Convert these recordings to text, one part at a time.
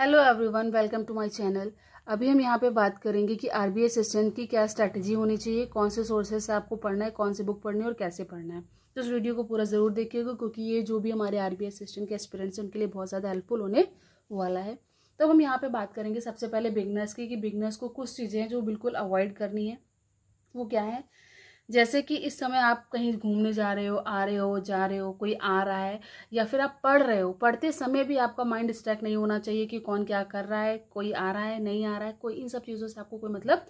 hello everyone welcome to my channel अभी हम यहाँ पे बात करेंगे कि आरबीआई असिस्टेंट की क्या स्ट्रैटेजी होनी चाहिए कौन से सोर्सेस से आपको पढ़ना है कौन से बुक पढ़नी है और कैसे पढ़ना है तो इस वीडियो को पूरा ज़रूर देखिएगा क्योंकि ये जो भी हमारे आरबीआई असिस्टेंट के एक्सपीरियंस हैं उनके लिए बहुत ज़्यादा हेल्पफुल होने वाला है तो हम यहाँ पर बात करेंगे सबसे पहले बिगनर्स की कि बिगनर्स को कुछ चीज़ें जो बिल्कुल अवॉइड करनी है वो क्या है जैसे कि इस समय आप कहीं घूमने जा रहे हो आ रहे हो जा रहे हो कोई आ रहा है या फिर आप पढ़ रहे हो पढ़ते समय भी आपका माइंड डिस्ट्रैक्ट नहीं होना चाहिए कि कौन क्या कर रहा है कोई आ रहा है नहीं आ रहा है कोई इन सब चीज़ों से आपको कोई मतलब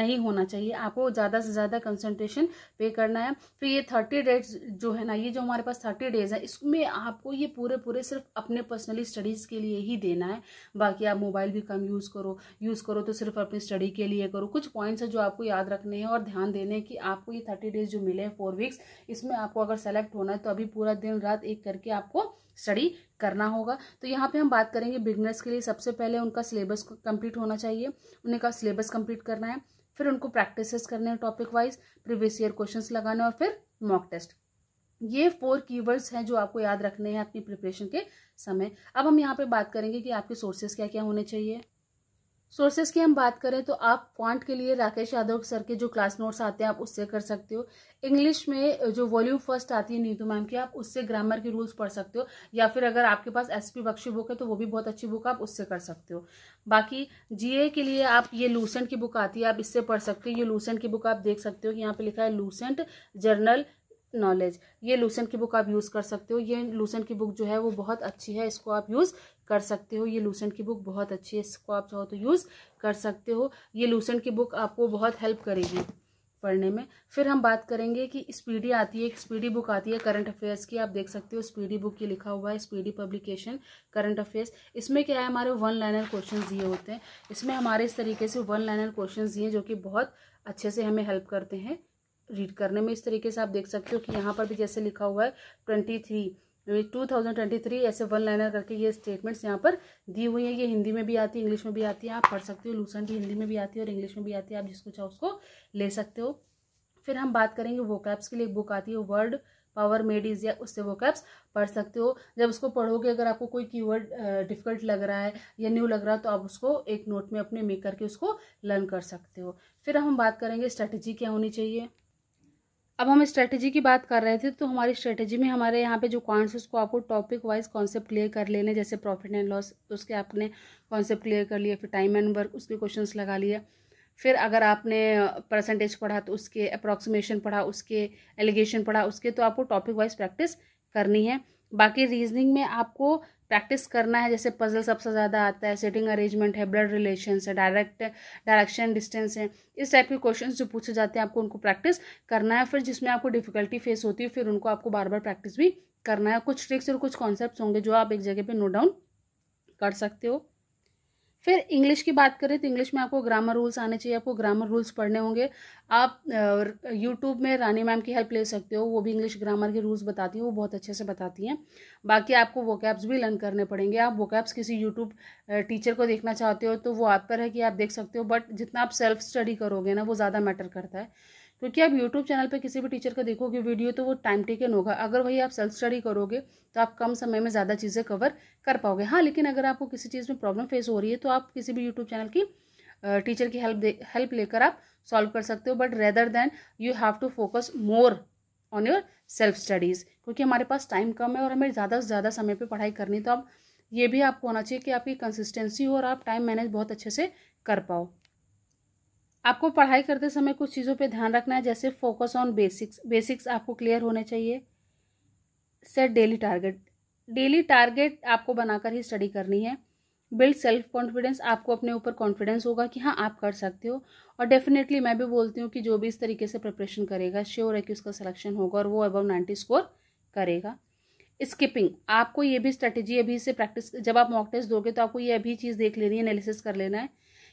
नहीं होना चाहिए आपको ज़्यादा से ज़्यादा कंसनट्रेशन पे करना है फिर तो ये थर्टी डेज जो है ना ये जो हमारे पास थर्टी डेज है इसमें आपको ये पूरे पूरे सिर्फ अपने पर्सनली स्टडीज़ के लिए ही देना है बाकी आप मोबाइल भी कम यूज़ करो यूज़ करो तो सिर्फ अपनी स्टडी के लिए करो कुछ पॉइंट्स हैं जो आपको याद रखने हैं और ध्यान देने हैं कि आपको ये थर्टी डेज जो मिले हैं फोर वीक्स इसमें आपको अगर सेलेक्ट होना है तो अभी पूरा दिन रात एक करके आपको स्टडी करना होगा तो यहाँ पे हम बात करेंगे बिगनर्स के लिए सबसे पहले उनका सिलेबस कंप्लीट होना चाहिए उन्हें का सिलेबस कंप्लीट करना है फिर उनको प्रैक्टिसेस करने हैं topic wise previous year questions लगाने और फिर मॉक टेस्ट ये फोर कीवर्ड्स हैं जो आपको याद रखने हैं अपनी प्रिपरेशन के समय अब हम यहाँ पे बात करेंगे कि आपके सोर्सेज क्या क्या होने चाहिए सोर्सेज की हम बात करें तो आप क्वांट के लिए राकेश यादव सर के जो क्लास नोट्स आते हैं आप उससे कर सकते हो इंग्लिश में जो वॉल्यूम फर्स्ट आती है नीतू मैम की आप उससे ग्रामर के रूल्स पढ़ सकते हो या फिर अगर आपके पास एस पी बख्शी बुक है तो वो भी बहुत अच्छी बुक आप उससे कर सकते हो बाकी जीए के लिए आप ये लूसेंट की बुक आती है आप इससे पढ़ सकते हो ये लूसेंट की बुक आप देख सकते हो कि यहाँ पर लिखा है लूसेंट जर्नल नॉलेज ये लूसेंट की बुक आप यूज़ कर सकते हो ये लूसेंट की बुक जो है वो बहुत अच्छी है इसको आप यूज़ कर सकते हो ये लूसेंट की बुक बहुत अच्छी है इसको आप चाहो तो यूज़ कर सकते हो ये लूसेंट की बुक आपको बहुत हेल्प करेगी पढ़ने में फिर हम बात करेंगे कि स्पीडी आती है एक स्पीडी बुक आती है करंट अफेयर्स की आप देख सकते हो स्पीडी बुक की लिखा हुआ है स्पीडी पब्लिकेशन करंट अफेयर्स इसमें क्या है हमारे वन लाइनर क्वेश्चन दिए होते हैं इसमें हमारे इस तरीके से वन लाइनर क्वेश्चन दिए जो कि बहुत अच्छे से हमें हेल्प करते हैं रीड करने में इस तरीके से आप देख सकते हो कि यहाँ पर भी जैसे लिखा हुआ है twenty three two thousand twenty three ऐसे वन लाइनर करके ये स्टेटमेंट्स यहाँ पर दी हुई हैं ये हिंदी में भी आती है इंग्लिश में भी आती है आप पढ़ सकते हो लूसन की हिंदी में भी आती है और इंग्लिश में भी आती है आप जिसको चाहो उसको ले सकते हो फिर हम बात करेंगे वो कैप्स के लिए बुक आती है वर्ड पावर मेड इज या उससे वो कैप्स पढ़ सकते हो जब उसको पढ़ोगे अगर आपको कोई कीवर्ड डिफिकल्ट लग रहा है या न्यू लग रहा है तो आप उसको एक नोट में अपने मेक करके उसको लर्न कर सकते हो फिर हम बात करेंगे स्ट्रैटेजी क्या होनी चाहिए अब हम स्ट्रेटजी की बात कर रहे थे तो हमारी स्ट्रेटजी में हमारे यहाँ पे जो कॉइन्स उसको आपको टॉपिक वाइज कॉन्सेप्ट क्लियर कर लेने जैसे प्रॉफिट एंड लॉस उसके आपने कॉन्सेप्ट क्लियर कर लिए फिर टाइम एंड वर्क उसके क्वेश्चंस लगा लिए फिर अगर आपने परसेंटेज पढ़ा तो उसके अप्रॉक्सीमेशन पढ़ा उसके एलिगेशन पढ़ा उसके तो आपको टॉपिक वाइज प्रैक्टिस करनी है बाकी रीजनिंग में आपको प्रैक्टिस करना है जैसे पजल सबसे ज़्यादा आता है सेटिंग अरेंजमेंट है ब्लड रिलेशन है डायरेक्ट डायरेक्शन डिस्टेंस है इस टाइप के क्वेश्चन जो पूछे जाते हैं आपको उनको प्रैक्टिस करना है फिर जिसमें आपको डिफिकल्टी फेस होती है फिर उनको आपको बार बार प्रैक्टिस भी करना है कुछ ट्रिक्स और कुछ कॉन्सेप्ट होंगे जो आप एक जगह पर नोट डाउन कर सकते हो फिर इंग्लिश की बात करें तो इंग्लिश में आपको ग्रामर रूल्स आने चाहिए आपको ग्रामर रूल्स पढ़ने होंगे आप यूट्यूब में रानी मैम की हेल्प ले सकते हो वो भी इंग्लिश ग्रामर के रूल्स बताती है वो बहुत अच्छे से बताती हैं बाकी आपको वोकैब्स भी लर्न करने पड़ेंगे आप वोकैब्स किसी यूट्यूब टीचर को देखना चाहते हो तो वो आप पर है कि आप देख सकते हो बट जितना आप सेल्फ स्टडी करोगे ना वो ज़्यादा मैटर करता है क्योंकि आप यूट्यूब चैनल पे किसी भी टीचर का देखोगे वीडियो तो वो टाइम टेकन होगा अगर वही आप सेल्फ स्टडी करोगे तो आप कम समय में ज़्यादा चीज़ें कवर कर पाओगे हाँ लेकिन अगर आपको किसी चीज़ में प्रॉब्लम फेस हो रही है तो आप किसी भी यूट्यूब चैनल की टीचर की हेल्प हेल्प लेकर आप सॉल्व कर सकते हो but rather than you have to focus more on your self studies क्योंकि हमारे पास टाइम कम है और हमें ज़्यादा से ज़्यादा समय पर पढ़ाई करनी तो आप ये भी आपको होना चाहिए कि आपकी कंसिस्टेंसी हो और आप टाइम मैनेज बहुत अच्छे से कर पाओ आपको पढ़ाई करते समय कुछ चीज़ों पे ध्यान रखना है जैसे फोकस ऑन बेसिक्स बेसिक्स आपको क्लियर होने चाहिए set daily target daily target आपको बनाकर ही स्टडी करनी है बिल्ड सेल्फ कॉन्फिडेंस आपको अपने ऊपर कॉन्फिडेंस होगा कि हाँ आप कर सकते हो और डेफिनेटली मैं भी बोलती हूँ कि जो भी इस तरीके से प्रिपरेशन करेगा श्योर है कि उसका सिलेक्शन होगा और वो अबव नाइन्टी स्कोर करेगा स्किपिंग आपको ये भी स्ट्रेटेजी अभी से प्रैक्टिस जब आप मॉक टेस्ट दोगे तो आपको ये अभी चीज़ देख लेनी है एनालिसिस कर लेना है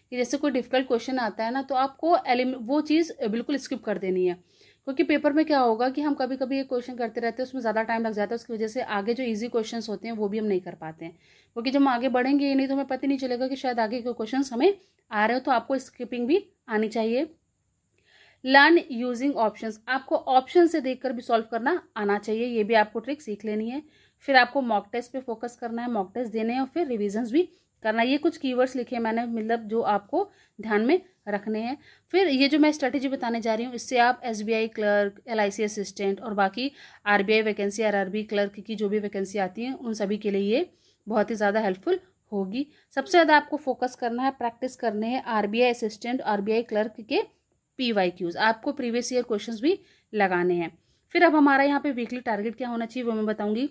कि जैसे कोई डिफिकल्ट क्वेश्चन आता है ना तो आपको एलिम वो चीज़ बिल्कुल स्किप कर देनी है क्योंकि पेपर में क्या होगा कि हम कभी कभी ये क्वेश्चन करते रहते हैं उसमें ज़्यादा टाइम लग जाता है उसकी वजह से आगे जो इजी क्वेश्चंस होते हैं वो भी हम नहीं कर पाते हैं क्योंकि जब हम आगे बढ़ेंगे ही नहीं तो हमें पता नहीं चलेगा कि शायद आगे के क्वेश्चन हमें आ रहे हो तो आपको स्किपिंग भी आनी चाहिए लर्न यूजिंग ऑप्शन आपको ऑप्शन से देख भी सॉल्व करना आना चाहिए ये भी आपको ट्रिक सीख लेनी है फिर आपको मॉक टेस्ट पर फोकस करना है मॉक टेस्ट देने हैं और फिर रिविजन्स भी करना ये कुछ कीवर्ड्स लिखे मैंने मतलब जो आपको ध्यान में रखने हैं फिर ये जो मैं स्ट्रैटेजी बताने जा रही हूँ इससे आप S B I clerk L I C assistant और बाकी R B I vacancy R R B clerk की जो भी वैकेंसी आती हैं उन सभी के लिए ये बहुत ही ज़्यादा हेल्पफुल होगी सबसे ज़्यादा आपको फोकस करना है प्रैक्टिस करने हैं R B I assistant R B I clerk के पी वाई क्यूज़ आपको प्रीवियस ईयर क्वेश्चन भी लगाने हैं फिर अब हमारा यहाँ पे वीकली टारगेट क्या होना चाहिए वो मैं बताऊँगी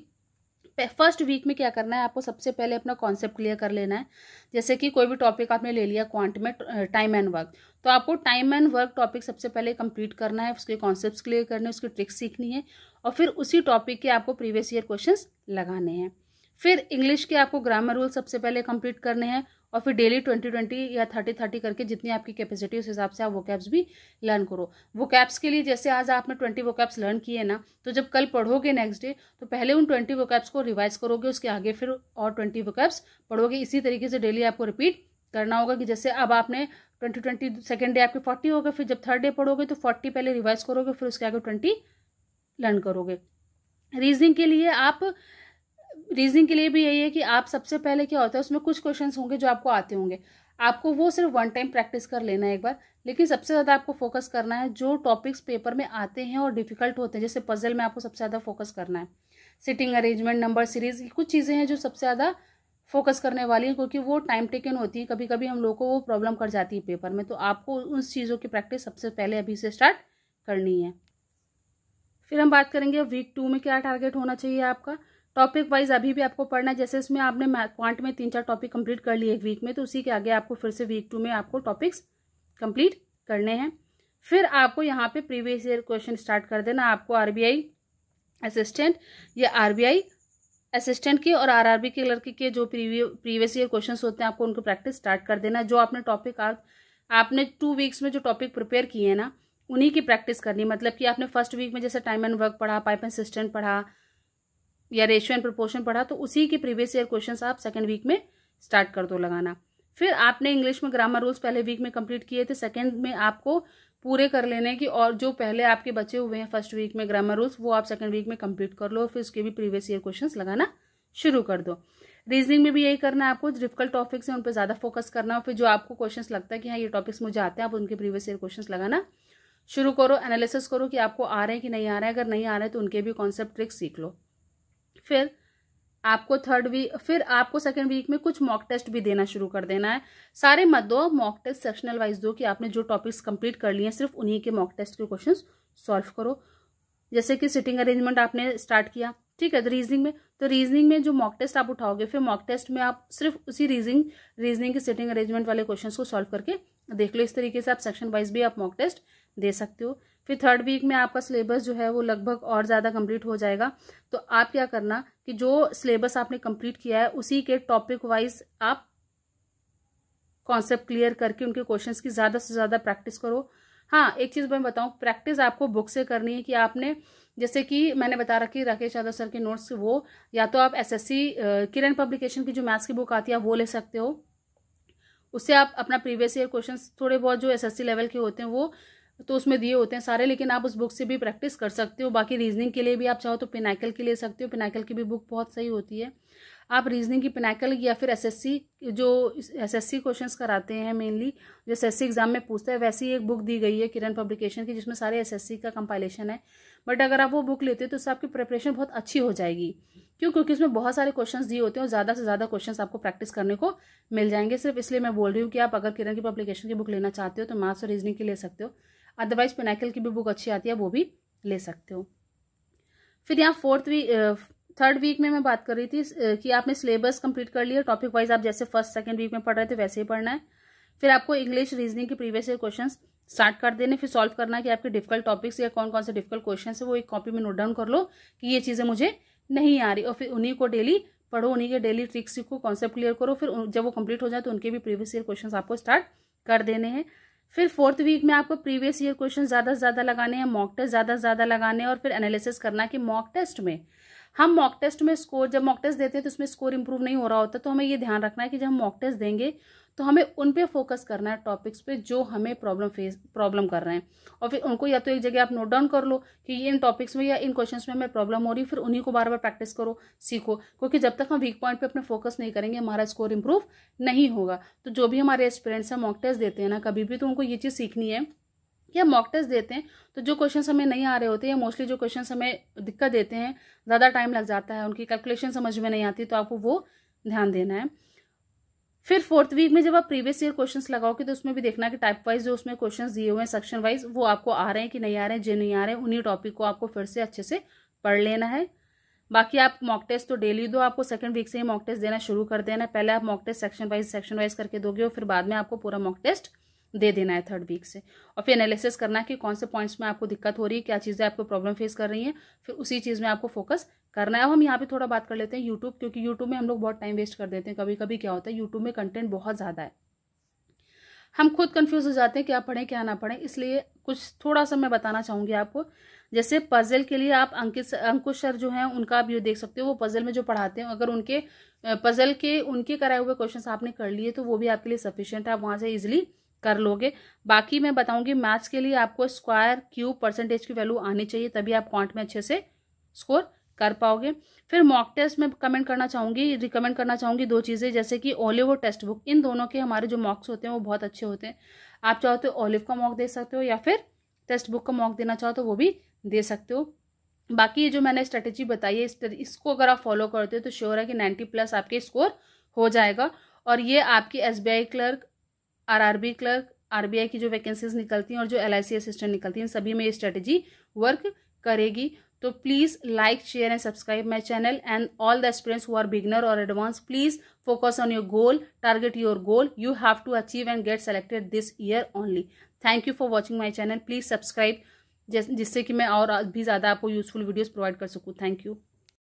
फर्स्ट वीक में क्या करना है आपको सबसे पहले अपना कॉन्सेप्ट क्लियर कर लेना है जैसे कि कोई भी टॉपिक आपने ले लिया क्वांट में टाइम एंड वर्क तो आपको टाइम एंड वर्क टॉपिक सबसे पहले कंप्लीट करना है उसके कॉन्सेप्ट क्लियर करने उसकी ट्रिक्स सीखनी है और फिर उसी टॉपिक के आपको प्रीवियस ईयर क्वेश्चन लगाने हैं फिर इंग्लिश के आपको ग्रामर रूल सबसे पहले कंप्लीट करने हैं और फिर डेली ट्वेंटी ट्वेंटी या थर्टी थर्टी करके जितनी आपकी कैपेसिटी उस हिसाब से आप वो कैप्स भी लर्न करो वो कैप्स के लिए जैसे आज आपने ट्वेंटी वो कैप्स लर्न किए ना तो जब कल पढ़ोगे नेक्स्ट डे तो पहले उन ट्वेंटी वो कैप्स को रिवाइज करोगे उसके आगे फिर और ट्वेंटी वो कैप्स पढ़ोगे इसी तरीके से डेली आपको रिपीट करना होगा कि जैसे अब आपने ट्वेंटी ट्वेंटी सेकेंड डे आपके फोर्टी होगा फिर जब थर्ड डे पढ़ोगे तो फोर्टी पहले रिवाइज करोगे फिर उसके आगे ट्वेंटी लर्न करोगे रीजनिंग के लिए आप रीजनिंग के लिए भी यही है कि आप सबसे पहले क्या होता है उसमें कुछ क्वेश्चंस होंगे जो आपको आते होंगे आपको वो सिर्फ वन टाइम प्रैक्टिस कर लेना है एक बार लेकिन सबसे ज़्यादा आपको फोकस करना है जो टॉपिक्स पेपर में आते हैं और डिफिकल्ट होते हैं जैसे पजल में आपको सबसे ज़्यादा फोकस करना है सिटिंग अरेंजमेंट नंबर सीरीज कुछ चीज़ें हैं जो सबसे ज़्यादा फोकस करने वाली हैं क्योंकि वो टाइम टेकन होती है कभी कभी हम लोग को वो प्रॉब्लम कर जाती है पेपर में तो आपको उन चीज़ों की प्रैक्टिस सबसे पहले अभी से स्टार्ट करनी है फिर हम बात करेंगे वीक टू में क्या टारगेट होना चाहिए आपका टॉपिक वाइज अभी भी आपको पढ़ना है जैसे उसमें आपने क्वांट में तीन चार टॉपिक कंप्लीट कर लिए एक वीक में तो उसी के आगे आपको फिर से वीक टू में आपको टॉपिक्स कंप्लीट करने हैं फिर आपको यहाँ पे प्रीवियस ईयर क्वेश्चन स्टार्ट कर देना आपको आरबीआई असिस्टेंट या आरबीआई असिस्टेंट के और आर के क्लर्क के जो प्रीवियस ईयर क्वेश्चन होते हैं आपको उनको प्रैक्टिस स्टार्ट कर देना जो आपने टॉपिक आपने टू वीक्स में जो टॉपिक प्रिपेयर किए हैं ना उन्हीं की प्रैक्टिस करनी मतलब कि आपने फर्स्ट वीक में जैसे टाइम एंड वर्क पढ़ा पाइप एंड सिस्टेंट पढ़ा या रेशियो एंड प्रोपोर्शन पढ़ा तो उसी के प्रीवियस ईयर क्वेश्चन आप सेकेंड वीक में स्टार्ट कर दो लगाना फिर आपने इंग्लिश में ग्रामर रूल्स पहले वीक में कंप्लीट किए थे सेकेंड में आपको पूरे कर लेने की और जो पहले आपके बचे हुए हैं फर्स्ट वीक में ग्रामर रूल्स वो आप सेकेंड वीक में कंप्लीट कर लो फिर उसके भी प्रीवियस ईयर क्वेश्चंस लगाना शुरू कर दो रीजनिंग में भी यही करना है आपको डिफिकल्ट टॉपिक्स हैं उन पर ज़्यादा फोकस करना और फिर जो आपको क्वेश्चंस लगता है कि हाँ ये टॉपिक्स मुझे आते हैं आप उनके प्रीवियस ईयर क्वेश्चंस लगाना शुरू करो एनालिसिस करो कि आपको आ रहे हैं कि नहीं आ रहे हैं अगर नहीं आ रहे हैं तो उनके भी कॉन्सेप्ट ट्रिक्स सीख लो फिर आपको थर्ड वीक फिर आपको सेकेंड वीक में कुछ मॉक टेस्ट भी देना शुरू कर देना है सारे मत दो मॉक टेस्ट सेक्शनल वाइज दो कि आपने जो टॉपिक्स कंप्लीट कर लिए हैं सिर्फ उन्हीं के मॉक टेस्ट के क्वेश्चन सॉल्व करो जैसे कि सिटिंग अरेंजमेंट आपने स्टार्ट किया ठीक है तो रीजनिंग में तो रीजनिंग में जो मॉक टेस्ट आप उठाओगे फिर मॉक टेस्ट में आप सिर्फ उसी रीजनिंग रीजनिंग के सिटिंग अरेंजमेंट वाले क्वेश्चन को सॉल्व करके देख लो इस तरीके से आप सेक्शन वाइज भी आप मॉक टेस्ट दे सकते हो फिर थर्ड वीक में आपका सिलेबस जो है वो लगभग और ज़्यादा कंप्लीट हो जाएगा तो आप क्या करना कि जो सिलेबस आपने कंप्लीट किया है उसी के टॉपिक वाइज आप कॉन्सेप्ट क्लियर करके उनके क्वेश्चन की ज़्यादा से ज़्यादा प्रैक्टिस करो हाँ एक चीज़ मैं बताऊँ प्रैक्टिस आपको बुक से करनी है कि आपने जैसे कि मैंने बता रखी राकेश यादव सर के नोट्स वो या तो आप एसएससी किरण पब्लिकेशन की जो मैथ्स की बुक आती है वो ले सकते हो उससे आप अपना प्रीवियस ईयर क्वेश्चंस थोड़े बहुत जो एसएससी लेवल के होते हैं वो तो उसमें दिए होते हैं सारे लेकिन आप उस बुक से भी प्रैक्टिस कर सकते हो बाकी रीजनिंग के लिए भी आप चाहो तो पिनाकल की ले सकते हो पिनाकल की भी बुक बहुत सही होती है आप रीजनिंग की पिनाकल या फिर एसएससी जो एसएससी क्वेश्चंस कराते हैं मेनली जो एसएससी एग्ज़ाम में पूछता है वैसी एक बुक दी गई है किरण पब्लिकेशन की जिसमें सारे एस का कंपाइलेशन है बट अगर आप वो बुक लेते हो तो उससे आपकी प्रिपरेशन बहुत अच्छी हो जाएगी क्यों क्योंकि उसमें बहुत सारे क्वेश्चंस दिए होते हैं और ज़्यादा से ज़्यादा क्वेश्चंस आपको प्रैक्टिस करने को मिल जाएंगे सिर्फ इसलिए मैं बोल रही हूँ कि आप अगर किरण की पब्लिकेशन की बुक लेना चाहते हो तो मार्क्स और रीजनिंग की ले सकते हो अदरवाइज पेनाइकल की भी बुक अच्छी आती है वो भी ले सकते हो फिर यहाँ फोर्थ वीक थर्ड वीक में मैं बात कर रही थी कि आपने सिलेबस कंप्लीट कर लिया टॉपिक वाइज आप जैसे फर्स्ट सेकेंड वीक में पढ़ रहे थे वैसे ही पढ़ना है फिर आपको इंग्लिश रीजनिंग के प्रीवियस ईयर क्वेश्चन स्टार्ट कर देने फिर सॉल्व करना कि आपके डिफिकल्ट टॉपिक्स या कौन कौन से डिफिकल्ट क्वेश्चन है वो एक कॉपी में नोट डाउन कर लो कि ये चीज़ें मुझे नहीं आ रही और फिर उन्हीं को डेली पढ़ो उन्हीं के डेली ट्रिक्स सीखो कॉन्सेप्ट क्लियर करो फिर जब वो कंप्लीट हो जाए तो उनके भी प्रीवियस ईयर क्वेश्चन आपको स्टार्ट कर देने हैं फिर फोर्थ वीक में आपको प्रीवियस ईयर क्वेश्चन ज़्यादा से ज़्यादा लगाने हैं मॉक टेस्ट ज़्यादा से ज़्यादा लगाने हैं और फिर एनालिसिस करना कि मॉक टेस्ट में हम मॉक टेस्ट में स्कोर जब मॉक टेस्ट देते हैं तो उसमें स्कोर इंप्रूव नहीं हो रहा होता तो हमें ये ध्यान रखना है कि जब हम मॉक टेस्ट देंगे तो हमें उन पे फोकस करना है टॉपिक्स पे जो हमें प्रॉब्लम फेस प्रॉब्लम कर रहे हैं और फिर उनको या तो एक जगह आप नोट डाउन कर लो कि ये इन टॉपिक्स में या इन क्वेश्चंस में हमें प्रॉब्लम हो रही है फिर उन्हीं को बार बार प्रैक्टिस करो सीखो क्योंकि जब तक हम वीक पॉइंट पर अपने फोकस नहीं करेंगे हमारा स्कोर इम्प्रूव नहीं होगा तो जो भी हमारे एस्पिरेंट्स हैं मॉक टेस्ट देते हैं ना कभी भी तो उनको ये चीज़ सीखनी है या मॉक टेस्ट देते हैं तो जो क्वेश्चन हमें नहीं आ रहे होते या मोस्टली जो क्वेश्चन हमें दिक्कत देते हैं ज़्यादा टाइम लग जाता है उनकी कैलकुलेशन समझ में नहीं आती तो आपको वो ध्यान देना है फिर फोर्थ वीक में जब आप प्रीवियस ईयर क्वेश्चंस लगाओगे तो उसमें भी देखना कि टाइप वाइज जो उसमें क्वेश्चंस दिए हुए हैं सेक्शन वाइज वो आपको आ रहे हैं कि नहीं आ रहे हैं जो नहीं आ रहे हैं उन्हीं टॉपिक को आपको फिर से अच्छे से पढ़ लेना है बाकी आप मॉक टेस्ट तो डेली दो आपको सेकंड वीक से ही मॉक टेस्ट देना शुरू कर देना पहले आप mock test section wise section wise करके दोगे और फिर बाद में आपको पूरा मॉक टेस्ट दे देना है थर्ड वीक से और फिर एनालिसिस करना है कि कौन से पॉइंट्स में आपको दिक्कत हो रही है क्या चीज़ें आपको प्रॉब्लम फेस कर रही हैं फिर उसी चीज़ में आपको फोकस करना है अब हम यहाँ पे थोड़ा बात कर लेते हैं यूट्यूब क्योंकि यूट्यूब में हम लोग बहुत टाइम वेस्ट कर देते हैं कभी कभी क्या होता है यूट्यूब में कंटेंट बहुत ज़्यादा है हम खुद कन्फ्यूज हो जाते हैं क्या पढ़ें क्या ना पढ़ें इसलिए कुछ थोड़ा सा मैं बताना चाहूँगी आपको जैसे पजल के लिए आप अंकित अंकुश सर जो हैं उनका आप यू देख सकते हो वो पजल में जो पढ़ाते हैं अगर उनके पजल के उनके कराए हुए क्वेश्चन आपने कर लिए तो वो भी आपके लिए सफिशियंट है आप वहाँ से ईजिली कर लोगे बाकी मैं बताऊंगी मैथ्स के लिए आपको स्क्वायर क्यूब परसेंटेज की वैल्यू आनी चाहिए तभी आप क्वांट में अच्छे से स्कोर कर पाओगे फिर मॉक टेस्ट में कमेंट करना चाहूँगी रिकमेंड करना चाहूँगी दो चीज़ें जैसे कि ओलिव और टेस्ट बुक इन दोनों के हमारे जो मॉक्स होते हैं वो बहुत अच्छे होते हैं आप चाहो तो ओलिव का मॉक दे सकते हो या फिर टेस्ट बुक का मॉक देना चाहो तो वो भी दे सकते हो बाकी ये जो मैंने स्ट्रेटेजी बताई है इस इसको अगर आप फॉलो करते हो तो श्योर है कि नाइन्टी प्लस आपके स्कोर हो जाएगा और ये आपकी S clerk R clerk R की जो वैकेंसीज निकलती हैं और जो एल असिस्टेंट निकलती हैं सभी में ये स्ट्रेटेजी वर्क करेगी तो please like share and subscribe my channel and all the students who are beginner और advance please focus on your goal target your goal you have to achieve and get selected this year only thank you for watching my channel please subscribe जिससे कि मैं और भी ज़्यादा आपको useful videos provide कर सकूँ थैंक यू